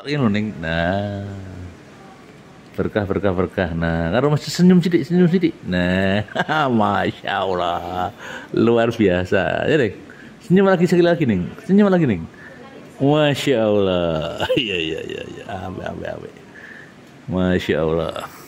Tokin mending. Nah. Berkah berkah berkah. Nah, kalau masih senyum sedikit senyum sedikit, Nah, masya Allah, luar biasa. Ya senyum lagi sekali lagi neng, senyum lagi neng. Masya Allah. Iya iya iya iya. Abe abe abe. Masya Allah.